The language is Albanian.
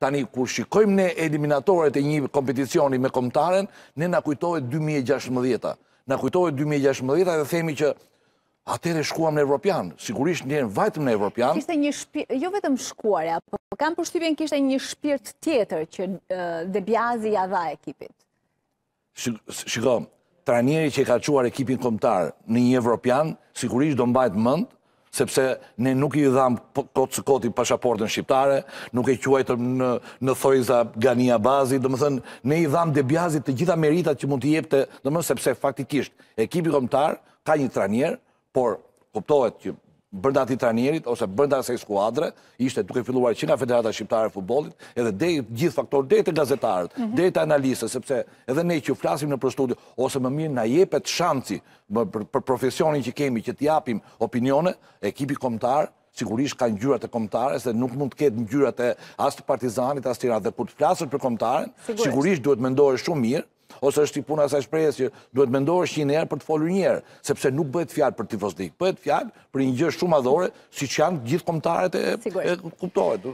Tani, kur shikojmë ne eliminatorët e një kompeticioni me komptaren, ne në kujtohet 2016-a. Në kujtojë 2016-a dhe themi që atër shkuam në Evropian, sigurisht njën vajtëm në Evropian. Kishte një shpirt, jo vetëm shkuar, apo kam përshqybin kishte një shpirt tjetër që dhe bjazi ja dha ekipit? Shikojmë, tra njeri që ka quar ekipin komptar në një Evropian, sigurisht do mbajtë mëndë, sepse ne nuk i dham po- kotë së koti pashaportën shqiptare, nuk e quajtëm në, në thojza gania bazi, dhe më thënë, ne i dham dhe bjazit të gjitha meritat që mund të jepte, dhe më sepse faktikisht, ekipi komtar ka një tranjer, por kuptohet që brenda atij trajnerit ose brenda asaj skuadre, ishte duke filluar që nga Federata Shqiptare e Futbollit, edhe deri gjithë faktor deri te gazetarët, mm -hmm. deri te analistët, sepse edhe ne që flasim në prostudio, ose më mirë na jepet shansi për, për profesionin që kemi që të japim opinione, ekipi kombëtar sigurisht ka ngjyrat e kombëtarës dhe nuk mund të ketë ngjyrat e as të Partizanit as të Tiranës dhe të flasësh për kombëtaren, sigurisht. sigurisht duhet mendohesh shumë mirë ose është i puna sa shprejës që duhet mendohë është një njerë për të folur njerë, sepse nuk bëhet fjalë për tifozdik, bëhet fjalë për një gjë shumë adhore, si që janë gjithë komtarët e kuptohet.